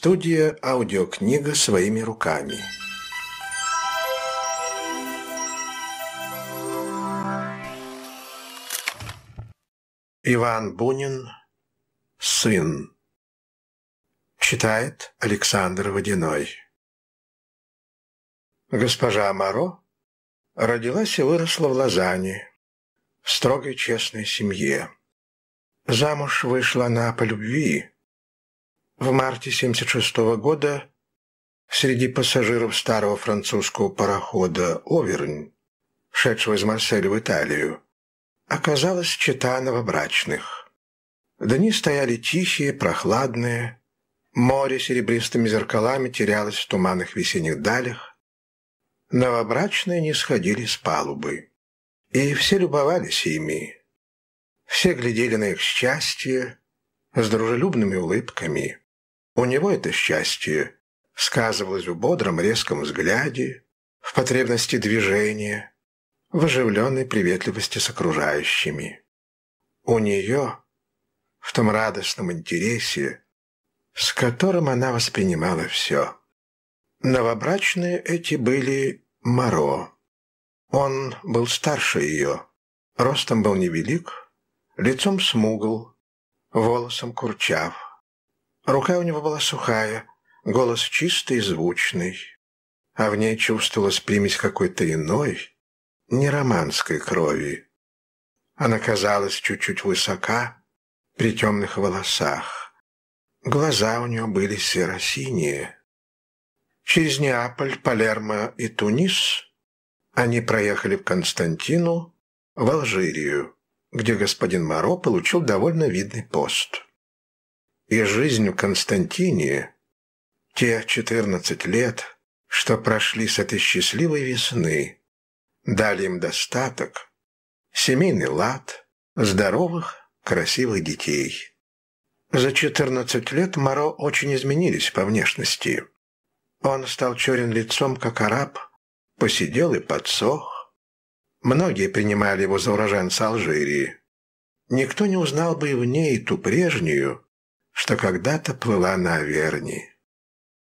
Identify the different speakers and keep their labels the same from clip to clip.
Speaker 1: Студия «Аудиокнига своими руками». Иван Бунин «Сын». Читает Александр Водяной. Госпожа Маро родилась и выросла в Лазани в строгой честной семье. Замуж вышла она по любви, в марте 1976 года среди пассажиров старого французского парохода «Овернь», шедшего из Марселя в Италию, оказалось чета новобрачных. Дни стояли тихие, прохладные, море серебристыми зеркалами терялось в туманных весенних далях, новобрачные не сходили с палубы, и все любовались ими. Все глядели на их счастье с дружелюбными улыбками – у него это счастье сказывалось в бодром резком взгляде, в потребности движения, в оживленной приветливости с окружающими. У нее в том радостном интересе, с которым она воспринимала все. Новобрачные эти были Моро. Он был старше ее, ростом был невелик, лицом смугл, волосом курчав. Рука у него была сухая, голос чистый и звучный, а в ней чувствовалась примесь какой-то иной, не романской крови. Она казалась чуть-чуть высока при темных волосах. Глаза у нее были серо-синие. Через Неаполь, Палермо и Тунис они проехали в Константину, в Алжирию, где господин Маро получил довольно видный пост и жизнь в Константинии те четырнадцать лет, что прошли с этой счастливой весны, дали им достаток, семейный лад, здоровых, красивых детей. За четырнадцать лет Моро очень изменились по внешности. Он стал черен лицом, как араб, посидел и подсох. Многие принимали его за уроженца Алжирии. Никто не узнал бы и в ней ту прежнюю, что когда-то плыла на Аверни.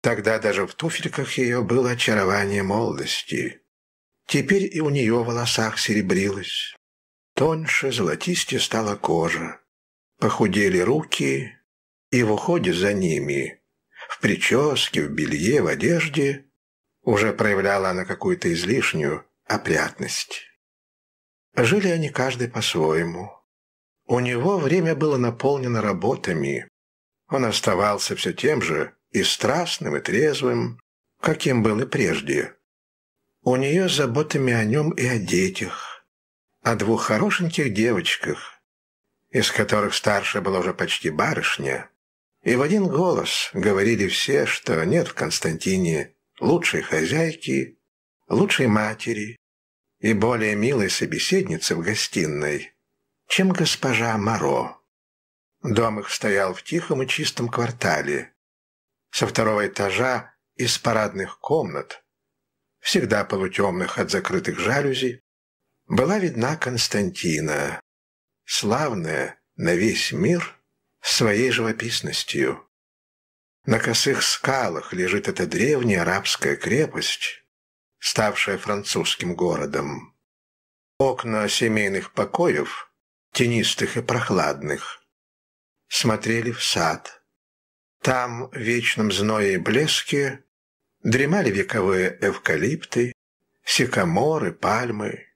Speaker 1: Тогда даже в туфельках ее было очарование молодости. Теперь и у нее в волосах серебрилось. Тоньше, золотисте стала кожа. Похудели руки, и в уходе за ними, в прическе, в белье, в одежде, уже проявляла она какую-то излишнюю опрятность. Жили они каждый по-своему. У него время было наполнено работами, он оставался все тем же, и страстным, и трезвым, каким был и прежде. У нее с заботами о нем и о детях, о двух хорошеньких девочках, из которых старшая была уже почти барышня, и в один голос говорили все, что нет в Константине лучшей хозяйки, лучшей матери и более милой собеседницы в гостиной, чем госпожа Моро. Дом их стоял в тихом и чистом квартале. Со второго этажа из парадных комнат, всегда полутемных от закрытых жалюзи, была видна Константина, славная на весь мир своей живописностью. На косых скалах лежит эта древняя арабская крепость, ставшая французским городом. Окна семейных покоев, тенистых и прохладных – смотрели в сад. Там, в вечном зное и блеске, дремали вековые эвкалипты, сикаморы, пальмы,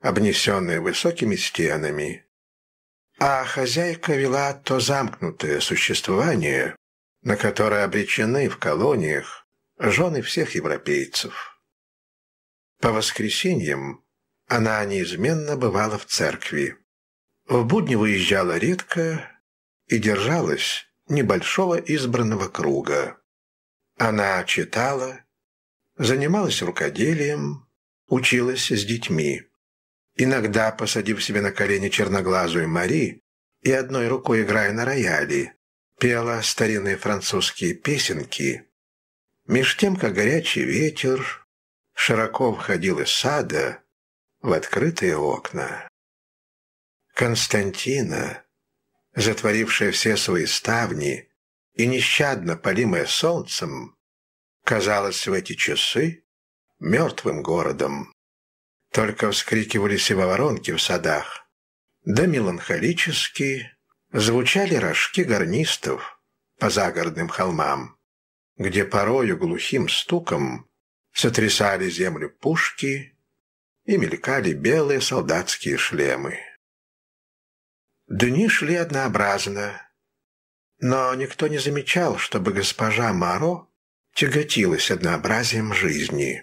Speaker 1: обнесенные высокими стенами. А хозяйка вела то замкнутое существование, на которое обречены в колониях жены всех европейцев. По воскресеньям она неизменно бывала в церкви. В будни выезжала редко, и держалась небольшого избранного круга. Она читала, занималась рукоделием, училась с детьми. Иногда, посадив себе на колени черноглазую Мари и одной рукой играя на рояле, пела старинные французские песенки. Меж тем, как горячий ветер широко входил из сада в открытые окна. Константина затворившая все свои ставни и нещадно полимая солнцем, казалась в эти часы мертвым городом. Только вскрикивались вскрикивали сивоворонки в садах, да меланхолически звучали рожки гарнистов по загородным холмам, где порою глухим стуком сотрясали землю пушки и мелькали белые солдатские шлемы. Дни шли однообразно, но никто не замечал, чтобы госпожа Маро тяготилась однообразием жизни.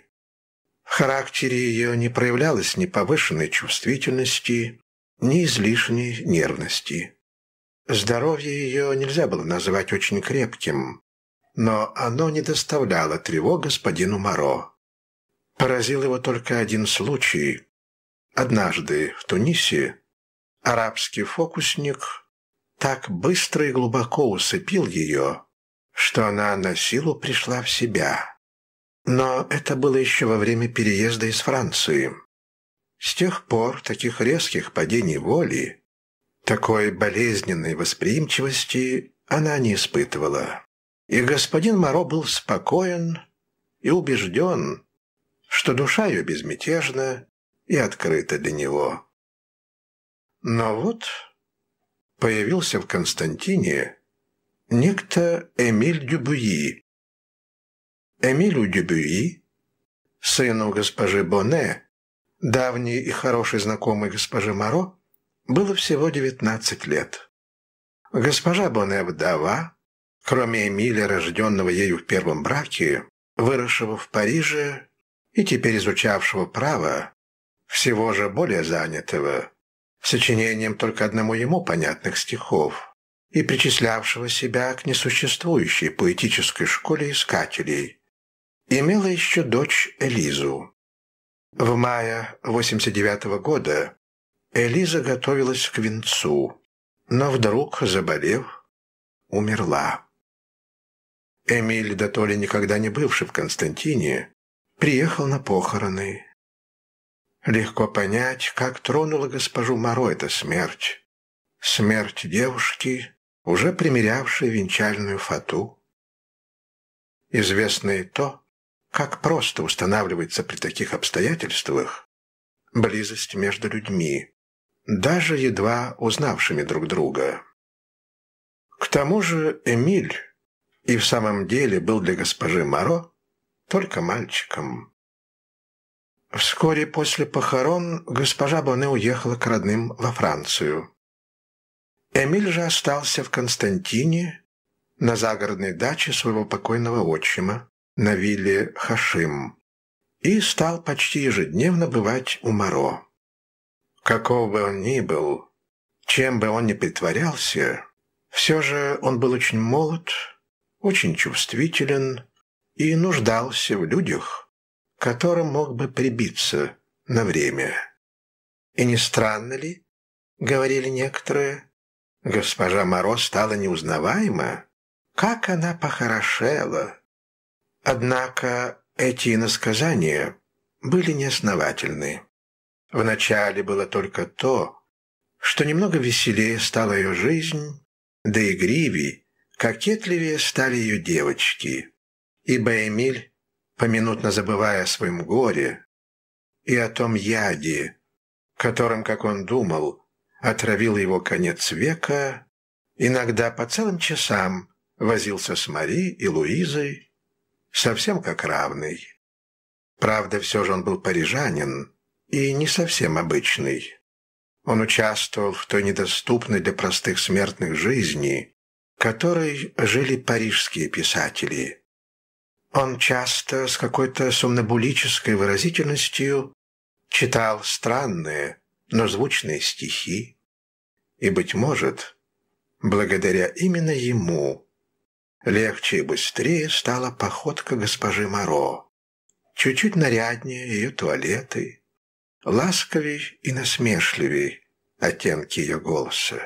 Speaker 1: В характере ее не проявлялось ни повышенной чувствительности, ни излишней нервности. Здоровье ее нельзя было назвать очень крепким, но оно не доставляло тревог господину Маро. Поразил его только один случай. Однажды в Тунисе Арабский фокусник так быстро и глубоко усыпил ее, что она на силу пришла в себя. Но это было еще во время переезда из Франции. С тех пор таких резких падений воли, такой болезненной восприимчивости она не испытывала. И господин Моро был спокоен и убежден, что душа ее безмятежна и открыта для него. Но вот появился в Константине некто Эмиль Дюбуи. Эмилю Дюбуи, сыну госпожи Боне, давний и хороший знакомый госпожи Маро, было всего 19 лет. Госпожа Боне вдова, кроме Эмиля, рожденного ею в первом браке, выросшего в Париже и теперь изучавшего право, всего же более занятого, сочинением только одному ему понятных стихов и причислявшего себя к несуществующей поэтической школе искателей, имела еще дочь Элизу. В мае 89 -го года Элиза готовилась к венцу, но вдруг, заболев, умерла. Эмиль, дотоле никогда не бывший в Константине, приехал на похороны Легко понять, как тронула госпожу Моро эта смерть. Смерть девушки, уже примерявшей венчальную фату. Известно и то, как просто устанавливается при таких обстоятельствах близость между людьми, даже едва узнавшими друг друга. К тому же Эмиль и в самом деле был для госпожи Моро только мальчиком. Вскоре после похорон госпожа Боне уехала к родным во Францию. Эмиль же остался в Константине на загородной даче своего покойного отчима на вилле Хашим и стал почти ежедневно бывать у Моро. Каков бы он ни был, чем бы он ни притворялся, все же он был очень молод, очень чувствителен и нуждался в людях к которым мог бы прибиться на время. «И не странно ли?» — говорили некоторые. Госпожа Мороз стала неузнаваема. Как она похорошела! Однако эти иносказания были неосновательны. Вначале было только то, что немного веселее стала ее жизнь, да и гриви, кокетливее стали ее девочки. Ибо Эмиль поминутно забывая о своем горе и о том яде, которым, как он думал, отравил его конец века, иногда по целым часам возился с Мари и Луизой, совсем как равный. Правда, все же он был парижанин и не совсем обычный. Он участвовал в той недоступной для простых смертных жизни, которой жили парижские писатели – он часто с какой-то сомнобулической выразительностью читал странные, но звучные стихи. И, быть может, благодаря именно ему легче и быстрее стала походка госпожи Моро. Чуть-чуть наряднее ее туалеты, ласковей и насмешливей оттенки ее голоса.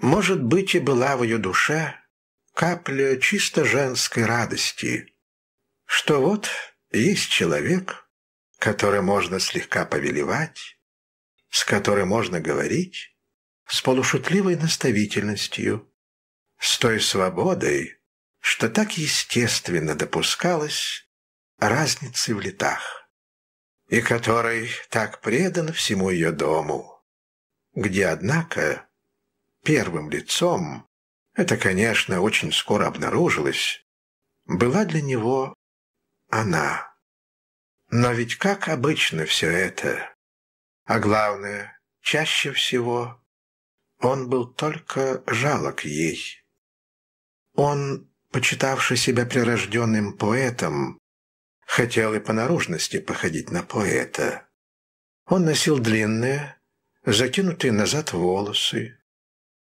Speaker 1: Может быть, и была в ее душе капля чисто женской радости – что вот есть человек, который можно слегка повелевать, с которым можно говорить, с полушутливой наставительностью, с той свободой, что так естественно допускалась разницы в летах, и который так предан всему ее дому, где, однако, первым лицом, это, конечно, очень скоро обнаружилось, была для него она. Но ведь как обычно все это. А главное, чаще всего он был только жалок ей. Он, почитавший себя прирожденным поэтом, хотел и по наружности походить на поэта. Он носил длинные, закинутые назад волосы.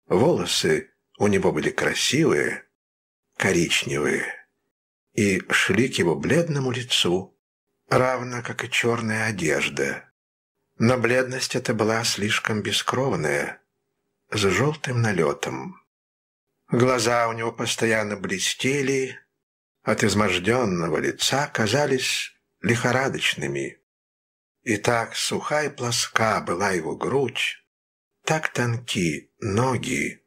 Speaker 1: Волосы у него были красивые, коричневые и шли к его бледному лицу, равно как и черная одежда. Но бледность эта была слишком бескровная, с желтым налетом. Глаза у него постоянно блестели, от изможденного лица казались лихорадочными. И так суха и плоска была его грудь, так тонки ноги,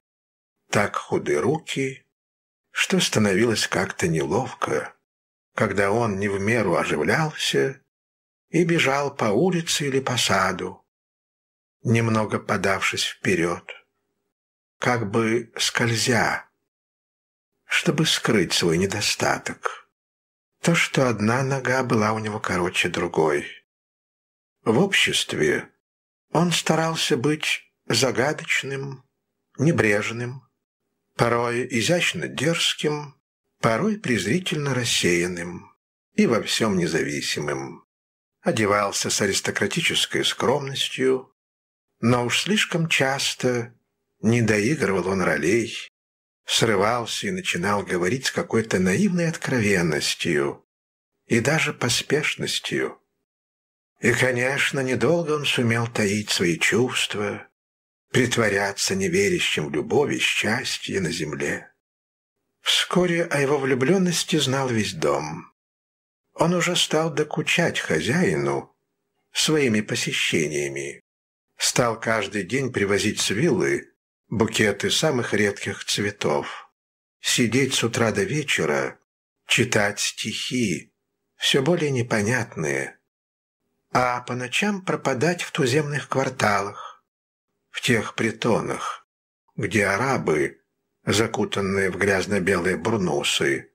Speaker 1: так худы руки — что становилось как-то неловко, когда он не в меру оживлялся и бежал по улице или по саду, немного подавшись вперед, как бы скользя, чтобы скрыть свой недостаток. То, что одна нога была у него короче другой. В обществе он старался быть загадочным, небрежным, порой изящно дерзким, порой презрительно рассеянным и во всем независимым. Одевался с аристократической скромностью, но уж слишком часто не доигрывал он ролей, срывался и начинал говорить с какой-то наивной откровенностью и даже поспешностью. И, конечно, недолго он сумел таить свои чувства, притворяться неверящим в любовь и счастье на земле. Вскоре о его влюбленности знал весь дом. Он уже стал докучать хозяину своими посещениями. Стал каждый день привозить с виллы букеты самых редких цветов. Сидеть с утра до вечера, читать стихи, все более непонятные. А по ночам пропадать в туземных кварталах в тех притонах, где арабы, закутанные в грязно-белые бурнусы,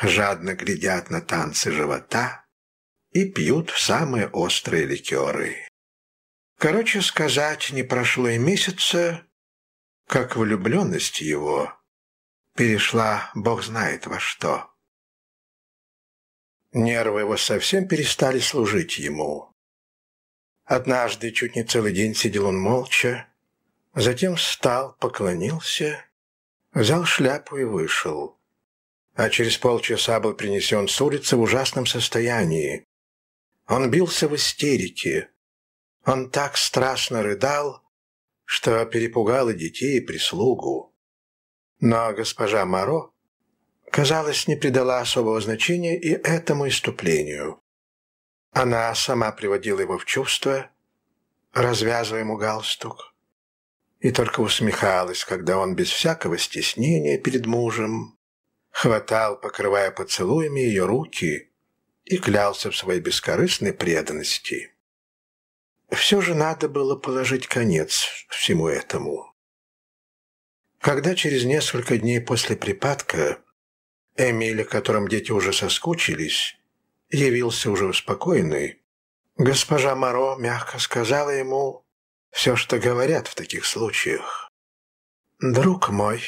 Speaker 1: жадно глядят на танцы живота и пьют самые острые ликеры. Короче сказать, не прошло и месяца, как влюбленность его перешла бог знает во что. Нервы его совсем перестали служить ему. Однажды чуть не целый день сидел он молча, затем встал, поклонился, взял шляпу и вышел. А через полчаса был принесен с улицы в ужасном состоянии. Он бился в истерике. Он так страшно рыдал, что перепугал и детей, и прислугу. Но госпожа Маро, казалось, не придала особого значения и этому иступлению. Она сама приводила его в чувство, развязывая ему галстук, и только усмехалась, когда он без всякого стеснения перед мужем хватал, покрывая поцелуями ее руки, и клялся в своей бескорыстной преданности. Все же надо было положить конец всему этому. Когда через несколько дней после припадка Эмили, которым дети уже соскучились, явился уже успокоенный, госпожа Маро мягко сказала ему все, что говорят в таких случаях. «Друг мой,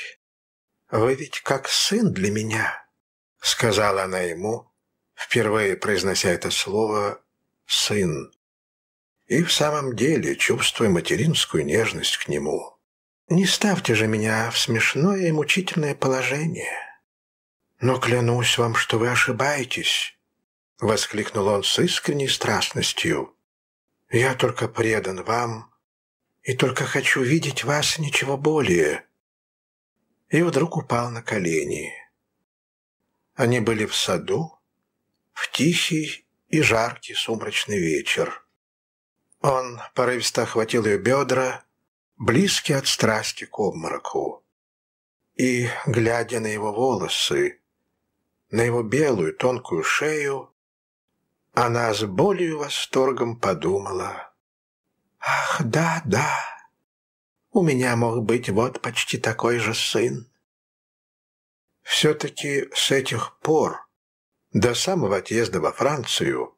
Speaker 1: вы ведь как сын для меня», — сказала она ему, впервые произнося это слово «сын». И в самом деле чувствуя материнскую нежность к нему. «Не ставьте же меня в смешное и мучительное положение. Но клянусь вам, что вы ошибаетесь». — воскликнул он с искренней страстностью. «Я только предан вам и только хочу видеть вас ничего более». И вдруг упал на колени. Они были в саду, в тихий и жаркий сумрачный вечер. Он порывисто охватил ее бедра, близкие от страсти к обмороку. И, глядя на его волосы, на его белую тонкую шею, она с болью восторгом подумала. «Ах, да, да, у меня мог быть вот почти такой же сын». Все-таки с этих пор, до самого отъезда во Францию,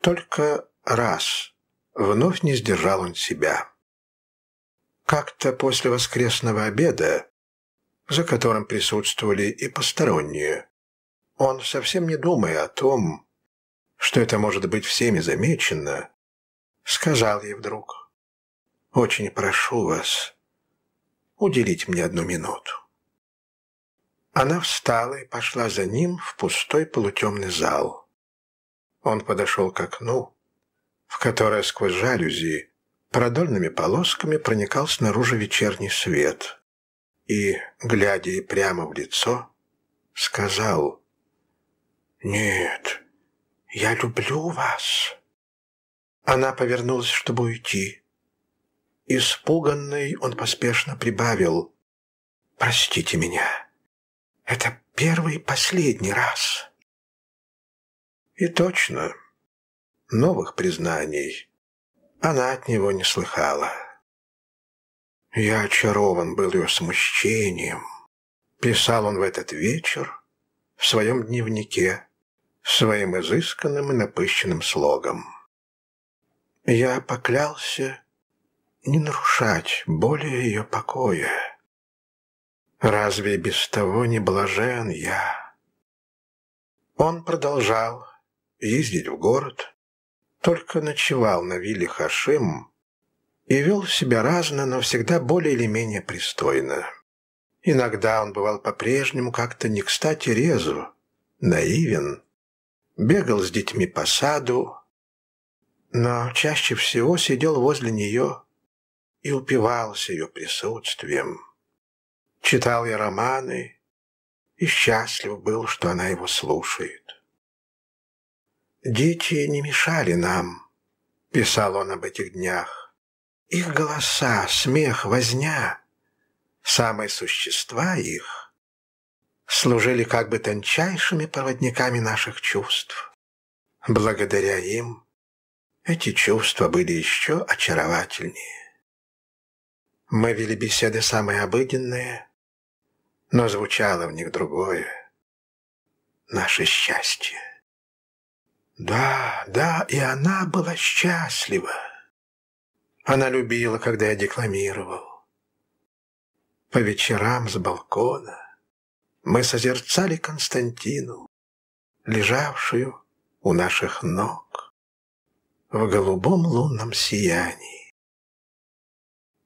Speaker 1: только раз вновь не сдержал он себя. Как-то после воскресного обеда, за которым присутствовали и посторонние, он, совсем не думая о том, что это может быть всеми замечено, сказал ей вдруг. «Очень прошу вас уделить мне одну минуту». Она встала и пошла за ним в пустой полутемный зал. Он подошел к окну, в которое сквозь жалюзи продольными полосками проникал снаружи вечерний свет и, глядя ей прямо в лицо, сказал «Нет». «Я люблю вас!» Она повернулась, чтобы уйти. Испуганный он поспешно прибавил. «Простите меня. Это первый и последний раз». И точно, новых признаний она от него не слыхала. «Я очарован был ее смущением», — писал он в этот вечер в своем дневнике своим изысканным и напыщенным слогом. Я поклялся не нарушать более ее покоя. Разве без того не блажен я? Он продолжал ездить в город, только ночевал на вилле Хашим и вел себя разно, но всегда более или менее пристойно. Иногда он бывал по-прежнему как-то не кстати резу, наивен, бегал с детьми по саду, но чаще всего сидел возле нее и упивался ее присутствием. Читал я романы и счастлив был, что она его слушает. «Дети не мешали нам», — писал он об этих днях. «Их голоса, смех, возня, самые существа их служили как бы тончайшими проводниками наших чувств. Благодаря им эти чувства были еще очаровательнее. Мы вели беседы самые обыденные, но звучало в них другое — наше счастье. Да, да, и она была счастлива. Она любила, когда я декламировал. По вечерам с балкона — мы созерцали Константину, лежавшую у наших ног в голубом лунном сиянии.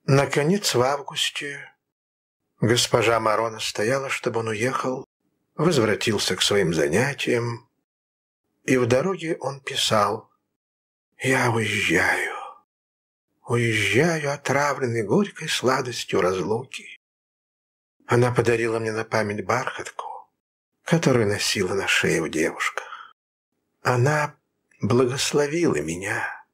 Speaker 1: Наконец, в августе госпожа Марона стояла, чтобы он уехал, возвратился к своим занятиям, и в дороге он писал «Я уезжаю, уезжаю, отравленный горькой сладостью разлуки. Она подарила мне на память бархатку, которую носила на шее у девушках. Она благословила меня.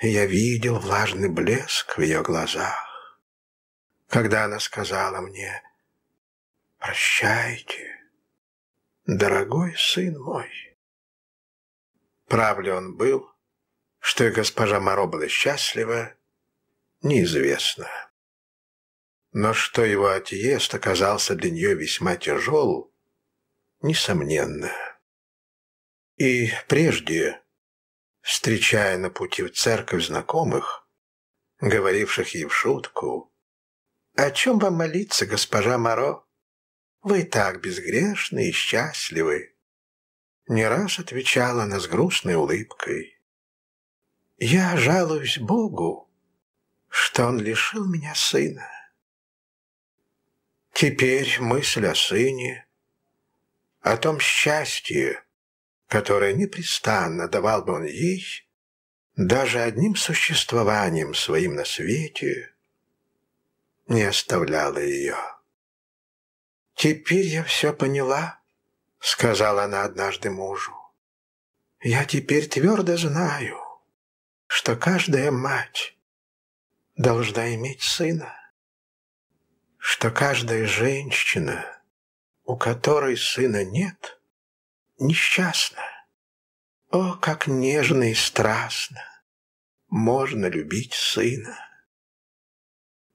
Speaker 1: Я видел влажный блеск в ее глазах, когда она сказала мне «Прощайте, дорогой сын мой». Прав ли он был, что и госпожа Моро была счастлива, неизвестно. Но что его отъезд оказался для нее весьма тяжел, несомненно. И прежде, встречая на пути в церковь знакомых, говоривших ей в шутку, «О чем вам молиться, госпожа Моро? Вы так безгрешны и счастливы!» Не раз отвечала она с грустной улыбкой. «Я жалуюсь Богу, что Он лишил меня сына. Теперь мысль о сыне, о том счастье, которое непрестанно давал бы он ей, даже одним существованием своим на свете, не оставляла ее. «Теперь я все поняла», — сказала она однажды мужу. «Я теперь твердо знаю, что каждая мать должна иметь сына» что каждая женщина, у которой сына нет, несчастна. О, как нежно и страстно можно любить сына!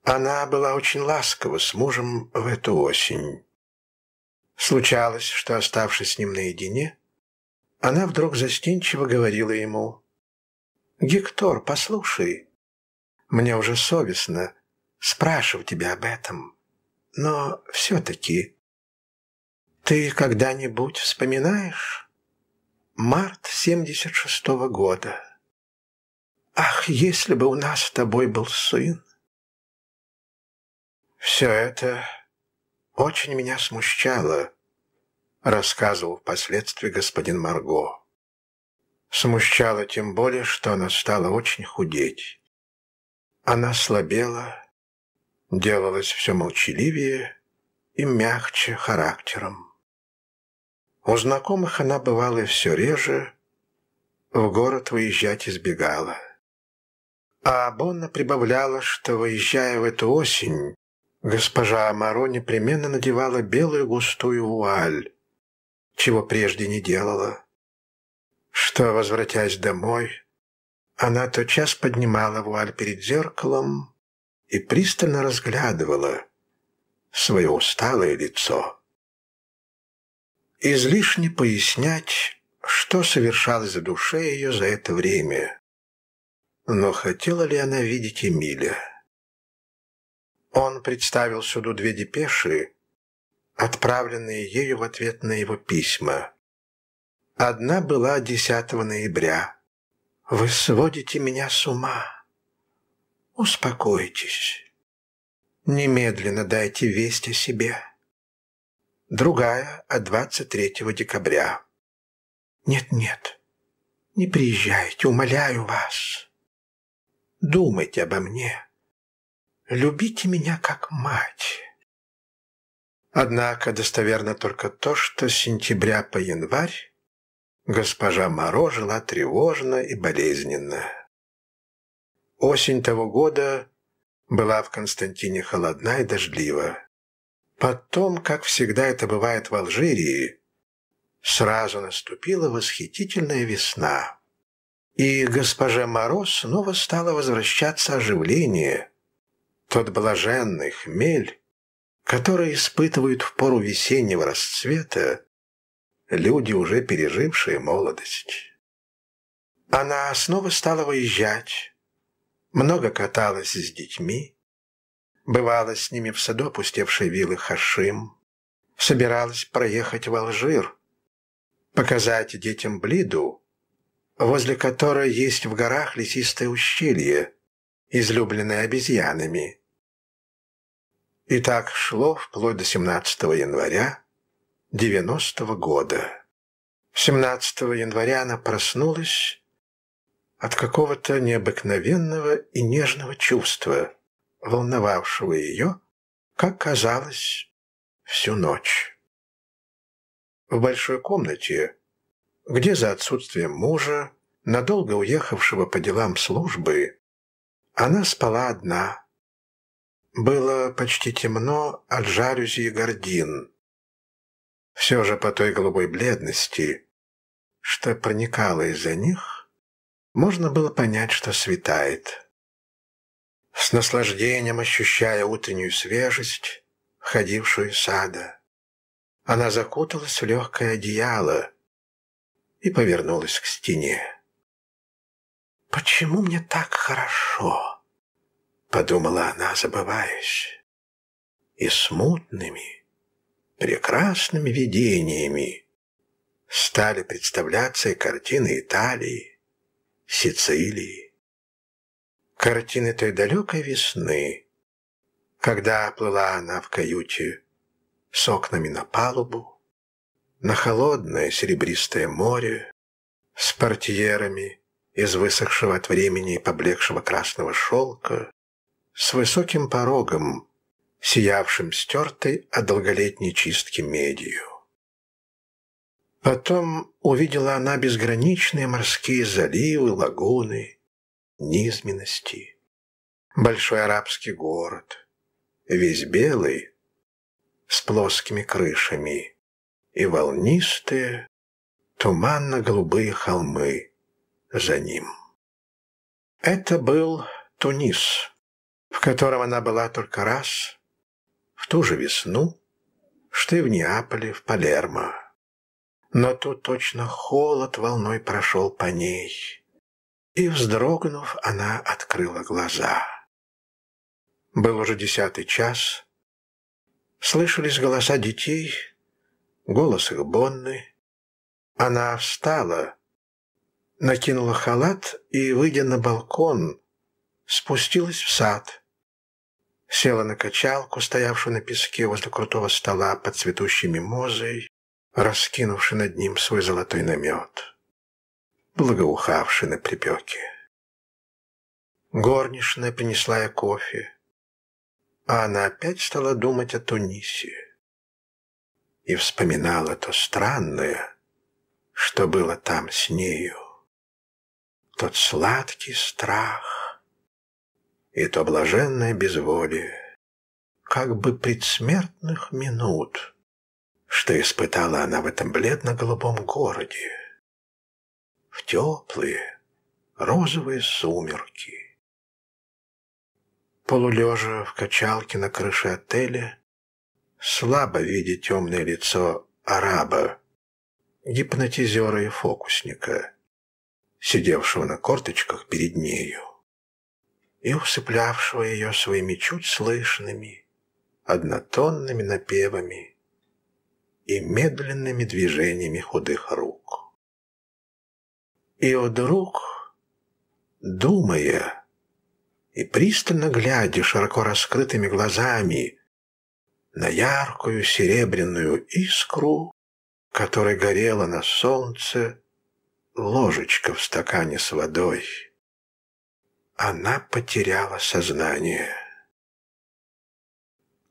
Speaker 1: Она была очень ласкова с мужем в эту осень. Случалось, что, оставшись с ним наедине, она вдруг застенчиво говорила ему, «Гектор, послушай, мне уже совестно спрашивать тебя об этом но все-таки ты когда-нибудь вспоминаешь март 76 -го года? Ах, если бы у нас с тобой был сын! Все это очень меня смущало, рассказывал впоследствии господин Марго. Смущало тем более, что она стала очень худеть. Она слабела, делалось все молчаливее и мягче характером. У знакомых она бывала все реже, в город выезжать избегала. А Бонна прибавляла, что, выезжая в эту осень, госпожа Амаро непременно надевала белую густую вуаль, чего прежде не делала. Что, возвратясь домой, она тотчас поднимала вуаль перед зеркалом, и пристально разглядывала свое усталое лицо. Излишне пояснять, что совершалось в душе ее за это время. Но хотела ли она видеть Эмиля? Он представил суду две депеши, отправленные ею в ответ на его письма. Одна была 10 ноября. «Вы сводите меня с ума!» успокойтесь. Немедленно дайте весть о себе. Другая от 23 декабря. Нет-нет, не приезжайте, умоляю вас. Думайте обо мне. Любите меня как мать. Однако достоверно только то, что с сентября по январь госпожа Моро жила тревожно и болезненно. Осень того года была в Константине холодна и дождлива. Потом, как всегда это бывает в Алжирии, сразу наступила восхитительная весна. И госпоже Мороз снова стало возвращаться оживление. Тот блаженный хмель, который испытывают в пору весеннего расцвета люди, уже пережившие молодость. Она снова стала выезжать, много каталась с детьми, бывала с ними в саду опустевшей виллы Хашим, собиралась проехать в Алжир, показать детям Блиду, возле которой есть в горах лесистое ущелье, излюбленное обезьянами. И так шло вплоть до 17 января 90 -го года. 17 января она проснулась от какого-то необыкновенного и нежного чувства, волновавшего ее, как казалось, всю ночь. В большой комнате, где за отсутствием мужа, надолго уехавшего по делам службы, она спала одна. Было почти темно от жалюзи и гордин. Все же по той голубой бледности, что проникало из-за них, можно было понять, что светает. С наслаждением ощущая утреннюю свежесть, входившую из сада, она закуталась в легкое одеяло и повернулась к стене. «Почему мне так хорошо?» — подумала она, забываясь. И смутными, прекрасными видениями стали представляться и картины Италии, Сицилии. Картины той далекой весны, когда плыла она в каюте с окнами на палубу, на холодное серебристое море, с портьерами из высохшего от времени поблекшего красного шелка, с высоким порогом, сиявшим стертой от долголетней чистки медью. Потом увидела она безграничные морские заливы, лагуны, низменности. Большой арабский город, весь белый, с плоскими крышами, и волнистые, туманно-голубые холмы за ним. Это был Тунис, в котором она была только раз, в ту же весну, что и в Неаполе, в Палермо но тут точно холод волной прошел по ней. И, вздрогнув, она открыла глаза. Был уже десятый час. Слышались голоса детей, голос их Бонны. Она встала, накинула халат и, выйдя на балкон, спустилась в сад. Села на качалку, стоявшую на песке возле крутого стола под цветущей мимозой, раскинувший над ним свой золотой намет, благоухавший на припеке. Горничная принесла я кофе, а она опять стала думать о Тунисе и вспоминала то странное, что было там с нею, тот сладкий страх и то блаженное безволие, как бы предсмертных минут — что испытала она в этом бледно-голубом городе. В теплые розовые сумерки. Полулежа в качалке на крыше отеля, слабо видя темное лицо араба, гипнотизера и фокусника, сидевшего на корточках перед нею и усыплявшего ее своими чуть слышными, однотонными напевами и медленными движениями худых рук. И вдруг, думая и пристально глядя широко раскрытыми глазами на яркую серебряную искру, которая горела на солнце, ложечка в стакане с водой. Она потеряла сознание.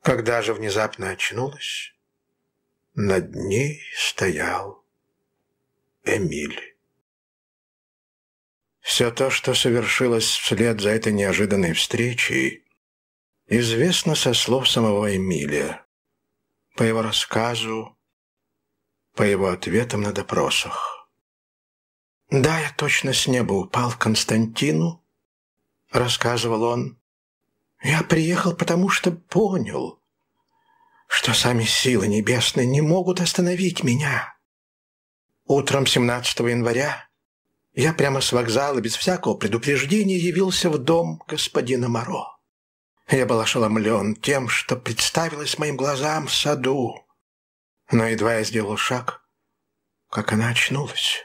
Speaker 1: Когда же внезапно очнулась, над ней стоял Эмиль. Все то, что совершилось вслед за этой неожиданной встречей, известно со слов самого Эмиля, по его рассказу, по его ответам на допросах. «Да, я точно с неба упал к Константину», — рассказывал он. «Я приехал, потому что понял, что сами силы небесные не могут остановить меня. Утром 17 января я прямо с вокзала без всякого предупреждения явился в дом господина Моро. Я был ошеломлен тем, что представилось моим глазам в саду. Но едва я сделал шаг, как она очнулась.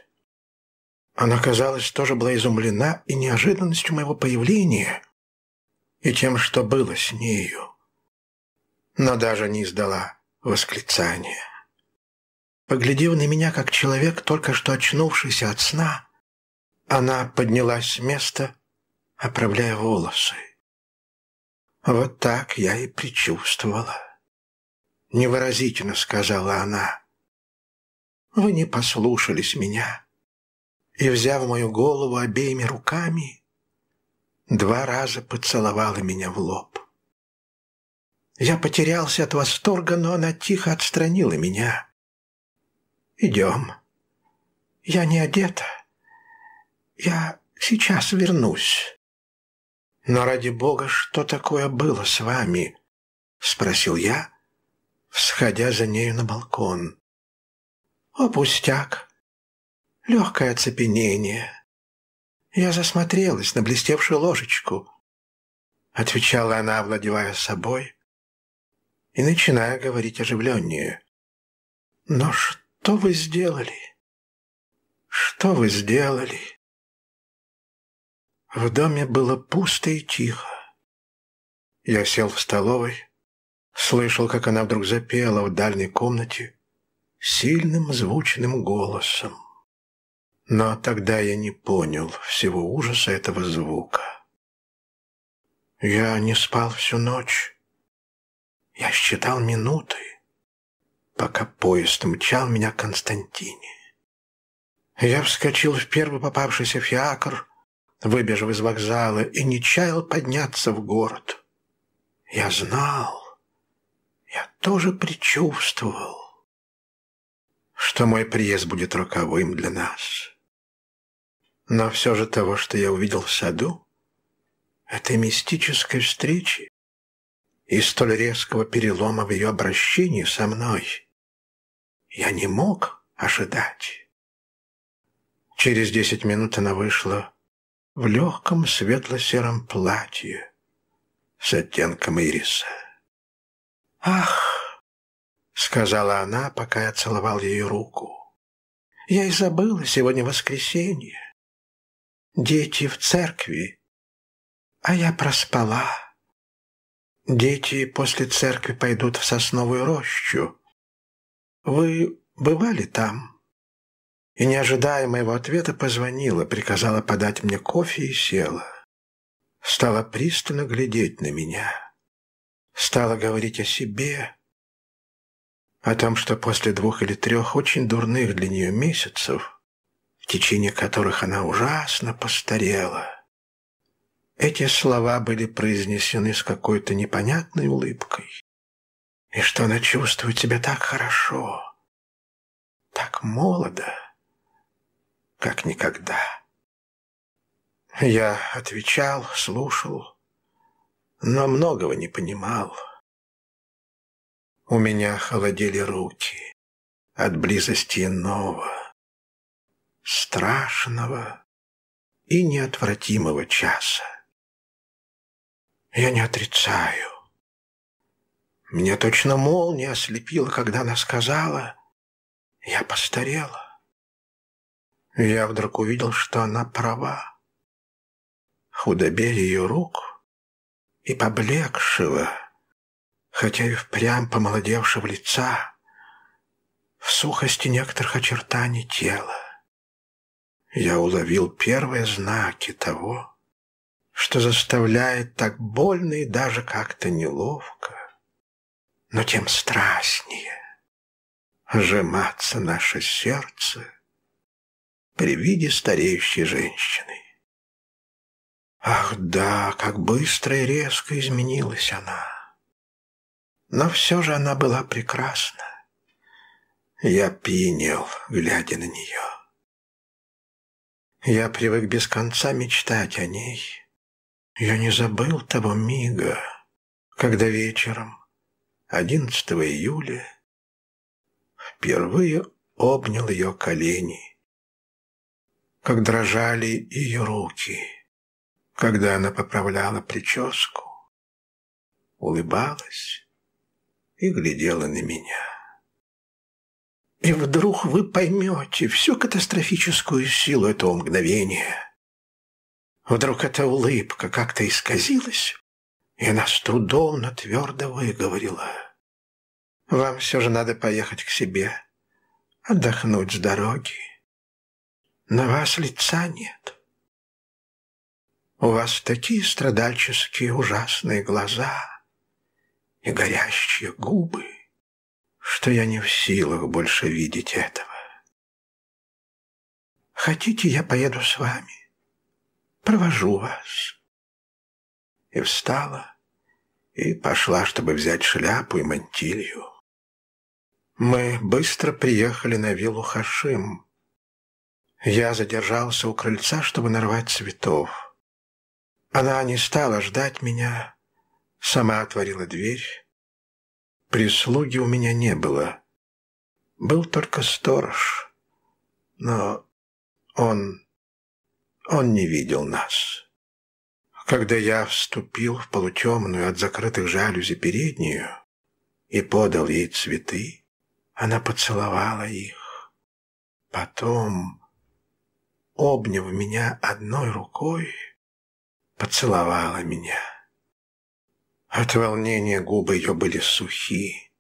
Speaker 1: Она, казалось, тоже была изумлена и неожиданностью моего появления, и тем, что было с нею но даже не издала восклицания. Поглядев на меня, как человек, только что очнувшийся от сна, она поднялась с места, оправляя волосы. «Вот так я и предчувствовала», — невыразительно сказала она. «Вы не послушались меня» и, взяв мою голову обеими руками, два раза поцеловала меня в лоб. Я потерялся от восторга, но она тихо отстранила меня. «Идем. Я не одета. Я сейчас вернусь». «Но ради бога, что такое было с вами?» — спросил я, всходя за нею на балкон. «О, пустяк! Легкое оцепенение. Я засмотрелась на блестевшую ложечку», — отвечала она, овладевая собой, и начиная говорить оживленнее. «Но что вы сделали? Что вы сделали?» В доме было пусто и тихо. Я сел в столовой, слышал, как она вдруг запела в дальней комнате сильным звучным голосом. Но тогда я не понял всего ужаса этого звука. Я не спал всю ночь. Я считал минуты, пока поезд мчал меня к Константине. Я вскочил в первый попавшийся фиакр, выбежав из вокзала, и не чаял подняться в город. Я знал, я тоже предчувствовал, что мой приезд будет роковым для нас. Но все же того, что я увидел в саду, этой мистической встречи, и столь резкого перелома в ее обращении со мной я не мог ожидать. Через десять минут она вышла в легком светло-сером платье с оттенком ириса. «Ах!» — сказала она, пока я целовал ее руку. «Я и забыла, сегодня воскресенье. Дети в церкви, а я проспала». Дети после церкви пойдут в сосновую рощу. Вы бывали там?» И, не ожидая моего ответа, позвонила, приказала подать мне кофе и села. Стала пристально глядеть на меня. Стала говорить о себе, о том, что после двух или трех очень дурных для нее месяцев, в течение которых она ужасно постарела, эти слова были произнесены с какой-то непонятной улыбкой. И что она чувствует себя так хорошо, так молодо, как никогда. Я отвечал, слушал, но многого не понимал. У меня холодели руки от близости нового, страшного и неотвратимого часа. Я не отрицаю. Меня точно молния ослепила, когда она сказала, я постарела. Я вдруг увидел, что она права. Худобели ее рук и поблекшего, хотя и впрямь помолодевшего лица, в сухости некоторых очертаний тела. Я уловил первые знаки того, что заставляет так больно и даже как-то неловко, но тем страстнее сжиматься наше сердце при виде стареющей женщины. Ах да, как быстро и резко изменилась она. Но все же она была прекрасна. Я пьянел, глядя на нее. Я привык без конца мечтать о ней — я не забыл того мига, когда вечером 11 июля впервые обнял ее колени, как дрожали ее руки, когда она поправляла прическу, улыбалась и глядела на меня. И вдруг вы поймете всю катастрофическую силу этого мгновения — Вдруг эта улыбка как-то исказилась, и она студовно твердо выговорила. «Вам все же надо поехать к себе, отдохнуть с дороги. На вас лица нет. У вас такие страдальческие ужасные глаза и горящие губы, что я не в силах больше видеть этого. Хотите, я поеду с вами?» провожу вас». И встала, и пошла, чтобы взять шляпу и мантилью. Мы быстро приехали на виллу Хашим. Я задержался у крыльца, чтобы нарвать цветов. Она не стала ждать меня, сама отворила дверь. Прислуги у меня не было. Был только сторож, но он он не видел нас. Когда я вступил в полутемную от закрытых жалюзи переднюю и подал ей цветы, она поцеловала их. Потом, обняв меня одной рукой, поцеловала меня. От волнения губы ее были сухи,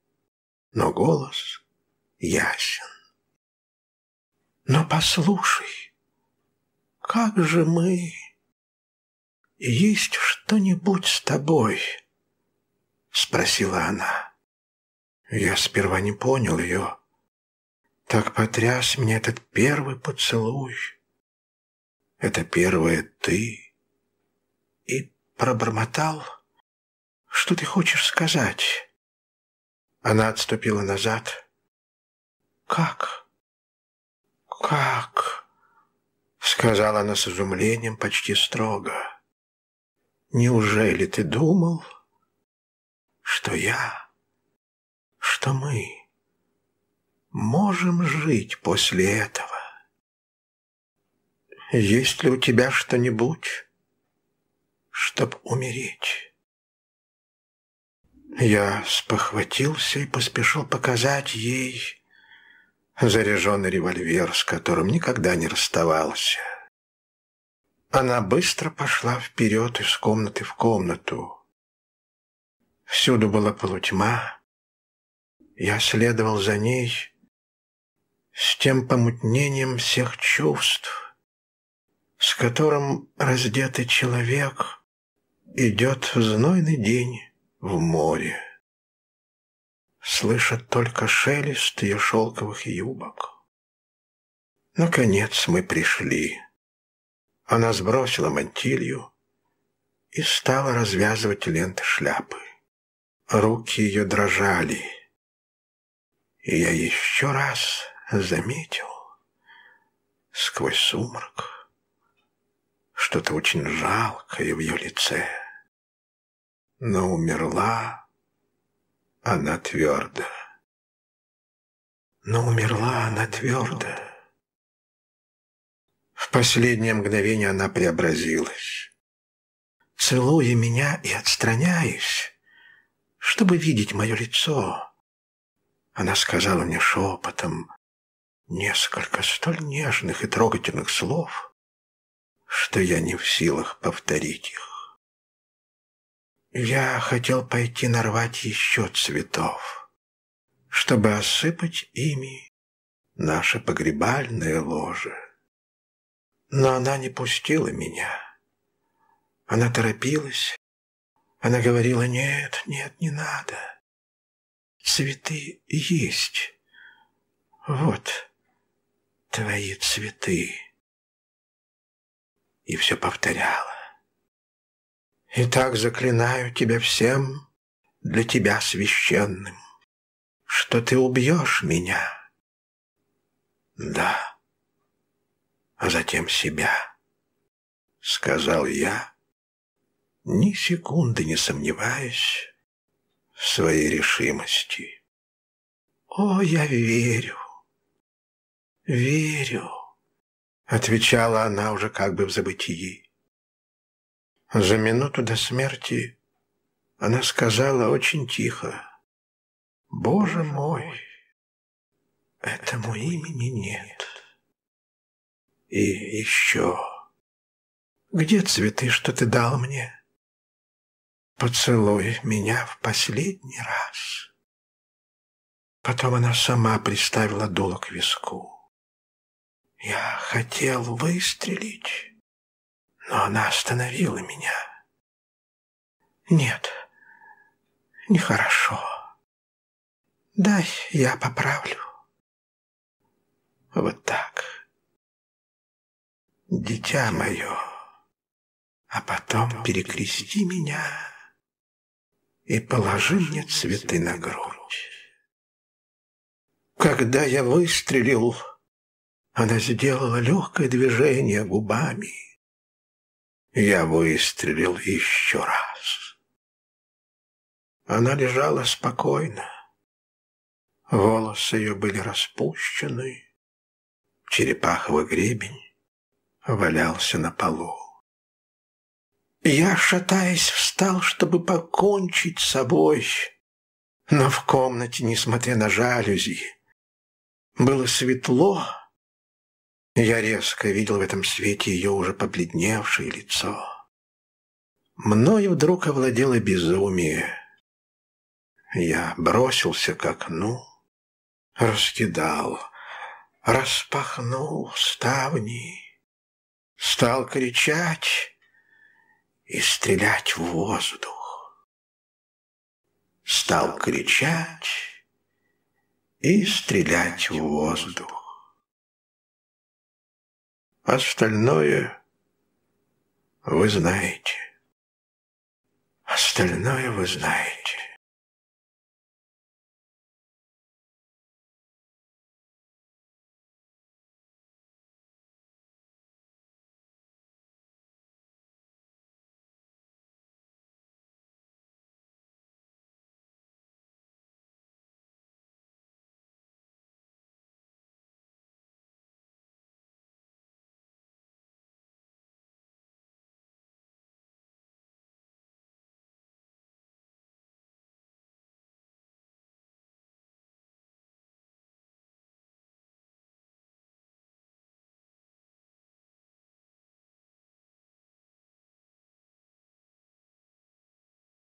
Speaker 1: но голос ясен.
Speaker 2: Но «Ну, послушай, как же мы...
Speaker 1: Есть что-нибудь с тобой?» Спросила она. Я сперва не понял ее. Так потряс меня этот первый поцелуй. Это первое «ты». И пробормотал. «Что ты хочешь сказать?» Она отступила назад. «Как? Как?» сказала она с изумлением почти строго. «Неужели ты думал, что я,
Speaker 2: что мы
Speaker 1: можем жить после этого? Есть ли у тебя что-нибудь, чтоб умереть?» Я спохватился и поспешил показать ей, заряженный револьвер, с которым никогда не расставался. Она быстро пошла вперед из комнаты в комнату. Всюду была полутьма. Я следовал за ней с тем помутнением всех чувств, с которым раздетый человек идет в знойный день в море слышат только шелест ее шелковых юбок. Наконец мы пришли. Она сбросила мантилью и стала развязывать ленты шляпы. Руки ее дрожали. И я еще раз заметил сквозь сумрак что-то очень жалкое в ее лице. Но
Speaker 2: умерла она твердо. Но умерла она твердо.
Speaker 1: В последнее мгновение она преобразилась. Целуя меня и отстраняясь, чтобы видеть мое лицо, она сказала мне шепотом несколько столь нежных и трогательных слов,
Speaker 2: что я не в силах повторить их.
Speaker 1: Я хотел пойти нарвать еще цветов, чтобы осыпать ими наше погребальное ложе. Но она не пустила меня. Она торопилась. Она говорила, нет, нет, не надо. Цветы есть.
Speaker 2: Вот твои цветы.
Speaker 1: И все повторяла. И так заклинаю тебя всем для тебя священным, что ты убьешь меня. Да, а затем себя, сказал я, ни секунды не сомневаясь в своей решимости. О, я
Speaker 2: верю, верю,
Speaker 1: отвечала она уже как бы в забытии. За минуту до смерти она сказала очень тихо. «Боже мой,
Speaker 2: этому имени нет». «И еще. Где цветы, что ты дал мне? Поцелуй
Speaker 1: меня в последний раз». Потом она сама приставила дуло к виску. «Я хотел выстрелить»
Speaker 2: но она остановила меня. Нет, нехорошо. Дай я поправлю. Вот так. Дитя мое, а потом перекрести меня
Speaker 1: и положи мне цветы на грудь. Когда я выстрелил, она сделала легкое движение губами — я выстрелил еще раз.
Speaker 2: Она лежала спокойно. Волосы ее были
Speaker 1: распущены.
Speaker 2: Черепаховый гребень валялся
Speaker 1: на полу. Я, шатаясь, встал, чтобы покончить с собой, но в комнате, несмотря на жалюзи, было светло, я резко видел в этом свете ее уже побледневшее лицо. Мною вдруг овладело безумие. Я бросился к окну, раскидал, распахнул ставни, стал кричать и стрелять в воздух. Стал кричать и стрелять
Speaker 2: в воздух. Остальное вы знаете. Остальное вы знаете.